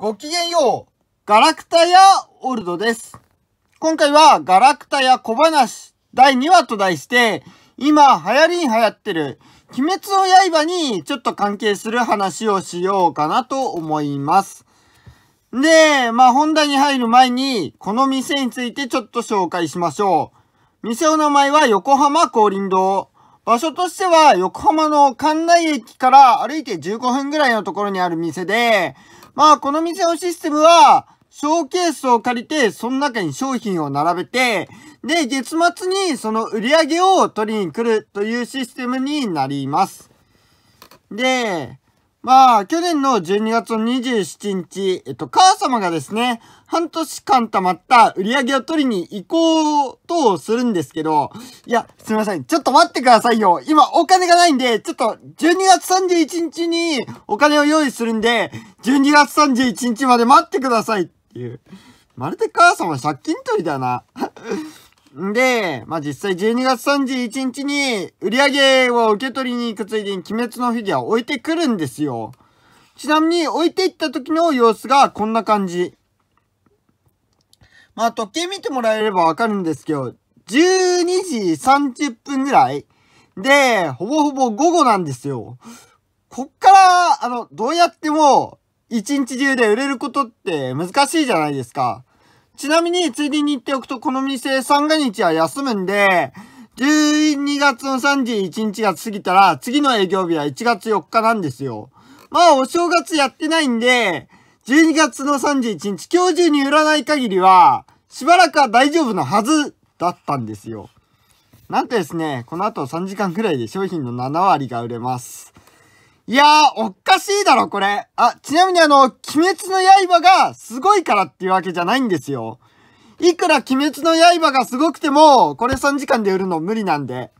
ごきげんようガラクタやオルドです。今回はガラクタや小話第2話と題して、今流行りに流行ってる鬼滅の刃にちょっと関係する話をしようかなと思います。で、まあ本題に入る前に、この店についてちょっと紹介しましょう。店の名前は横浜降臨堂。場所としては横浜の関内駅から歩いて15分ぐらいのところにある店で、まあ、この店のシステムは、ショーケースを借りて、その中に商品を並べて、で、月末にその売り上げを取りに来るというシステムになります。で、まあ、去年の12月の27日、えっと、母様がですね、半年間貯まった売り上げを取りに行こうとするんですけど、いや、すみません。ちょっと待ってくださいよ。今、お金がないんで、ちょっと、12月31日にお金を用意するんで、12月31日まで待ってくださいっていう。まるで母様借金取りだな。で、まあ、実際12月31日に売り上げを受け取りに行くついでに鬼滅のフィギュアを置いてくるんですよ。ちなみに置いていった時の様子がこんな感じ。まあ、時計見てもらえればわかるんですけど、12時30分ぐらいで、ほぼほぼ午後なんですよ。こっから、あの、どうやっても、一日中で売れることって難しいじゃないですか。ちなみに、ついでに言っておくと、この店三が日は休むんで、12月の31日が過ぎたら、次の営業日は1月4日なんですよ。まあ、お正月やってないんで、12月の31日、今日中に売らない限りは、しばらくは大丈夫なはずだったんですよ。なんとですね、この後3時間くらいで商品の7割が売れます。いやー、おかしいだろ、これ。あ、ちなみにあの、鬼滅の刃がすごいからっていうわけじゃないんですよ。いくら鬼滅の刃がすごくても、これ3時間で売るの無理なんで。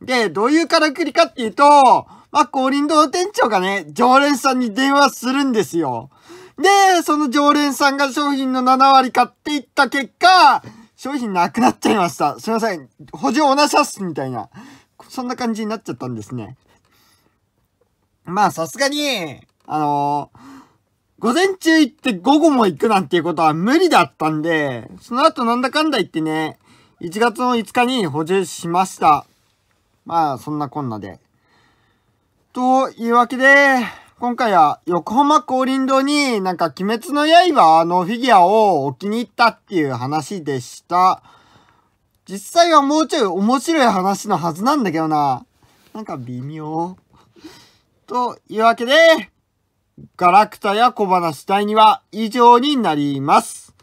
で、どういうからくりかっていうと、まあ、降臨堂店長がね、常連さんに電話するんですよ。で、その常連さんが商品の7割買っていった結果、商品なくなっちゃいました。すいません。補助おなしゃすみたいな。そんな感じになっちゃったんですね。まあさすがに、あの午前中行って午後も行くなんていうことは無理だったんで、その後なんだかんだ言ってね、1月の5日に補充しました。まあ、そんなこんなで。というわけで、今回は横浜降臨堂になんか鬼滅の刃のフィギュアを置きに行ったっていう話でした。実際はもうちょい面白い話のはずなんだけどな。なんか微妙。というわけで、ガラクタや小話隊には以上になります。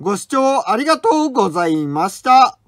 ご視聴ありがとうございました。